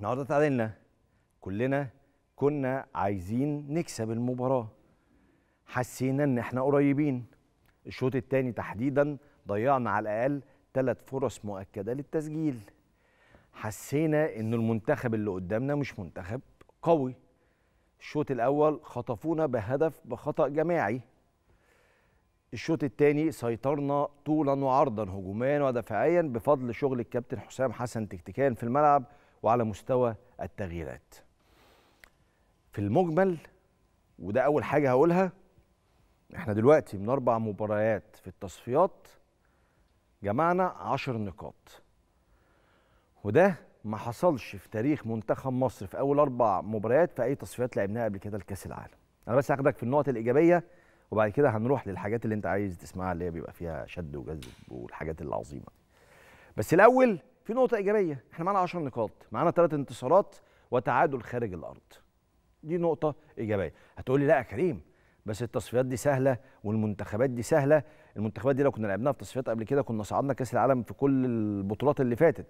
النهارده تعادلنا كلنا كنا عايزين نكسب المباراه حسينا ان احنا قريبين الشوط الثاني تحديدا ضيعنا على الاقل ثلاث فرص مؤكده للتسجيل حسينا ان المنتخب اللي قدامنا مش منتخب قوي الشوط الاول خطفونا بهدف بخطا جماعي الشوط الثاني سيطرنا طولا وعرضا هجوميا ودفاعيا بفضل شغل الكابتن حسام حسن تكتيكيا في الملعب وعلى مستوى التغييرات في المجمل وده اول حاجه هقولها احنا دلوقتي من اربع مباريات في التصفيات جمعنا عشر نقاط وده ما حصلش في تاريخ منتخب مصر في اول اربع مباريات في اي تصفيات لعبناها قبل كده لكاس العالم انا بس هاخدك في النقط الايجابيه وبعد كده هنروح للحاجات اللي انت عايز تسمعها اللي هي بيبقى فيها شد وجذب والحاجات العظيمه بس الاول في نقطه ايجابيه احنا معانا 10 نقاط معانا 3 انتصارات وتعادل خارج الارض دي نقطه ايجابيه هتقولي لا يا كريم بس التصفيات دي سهله والمنتخبات دي سهله المنتخبات دي لو كنا لعبناها في تصفيات قبل كده كنا صعدنا كاس العالم في كل البطولات اللي فاتت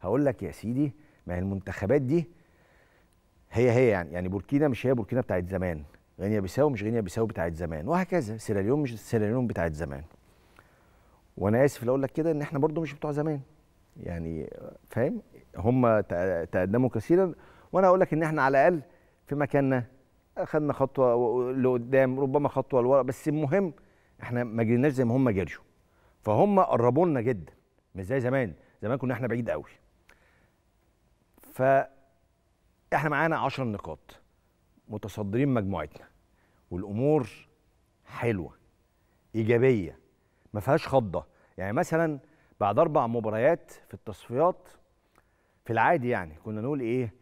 هقول لك يا سيدي ما هي المنتخبات دي هي هي يعني يعني بوركينا مش هي بوركينا بتاعت زمان غينيا بيساو مش غينيا بيساو بتاعت زمان وهكذا سيراليون مش سيراليون بتاعت زمان وانا اسف لو اقول لك كده ان احنا برضو مش بتوع زمان يعني فاهم هم تقدموا كثيرا وانا اقول لك ان احنا على الاقل في مكاننا اخذنا خطوه لقدام ربما خطوه لورا بس المهم احنا ما جريناش زي ما هم جريوا فهم قربوا لنا جدا مش زي زمان زمان كنا احنا بعيد قوي ف احنا معانا 10 نقاط متصدرين مجموعتنا والامور حلوه ايجابيه ما فيهاش خضه يعني مثلا بعد اربع مباريات في التصفيات في العادي يعني كنا نقول ايه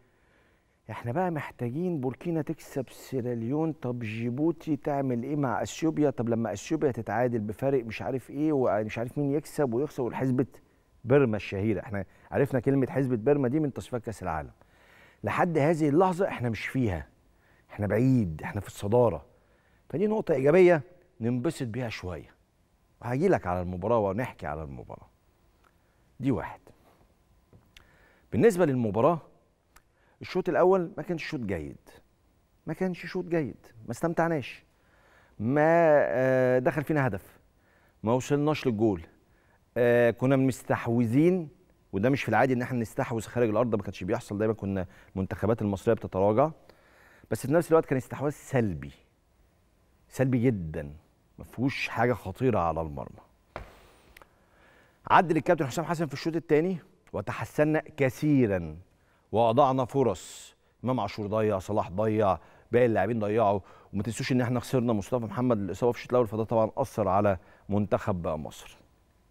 احنا بقى محتاجين بوركينا تكسب سيراليون طب جيبوتي تعمل ايه مع اثيوبيا طب لما اثيوبيا تتعادل بفارق مش عارف ايه ومش عارف مين يكسب ويخسر والحزبه بيرما الشهيره احنا عرفنا كلمه حزبه بيرما دي من تصفيات كاس العالم لحد هذه اللحظه احنا مش فيها احنا بعيد احنا في الصداره فدي نقطه ايجابيه ننبسط بيها شويه وهجيلك على المباراه ونحكي على المباراه دي واحد بالنسبه للمباراه الشوط الاول ما كانش شوط جيد ما كانش شوط جيد ما استمتعناش ما آه، دخل فينا هدف ما وصلناش للجول آه، كنا مستحوذين وده مش في العادي ان احنا نستحوذ خارج الارض ما كانش بيحصل دايما كنا المنتخبات المصريه بتتراجع بس في نفس الوقت كان استحواذ سلبي سلبي جدا ما فيهوش حاجه خطيره على المرمى عدل الكابتن حسام حسن في الشوط الثاني وتحسنا كثيرا واضعنا فرص امام عاشور ضيع صلاح ضيع باقي اللاعبين ضيعوا وما تنسوش ان احنا خسرنا مصطفى محمد الاصابه في الشوط الاول فده طبعا اثر على منتخب مصر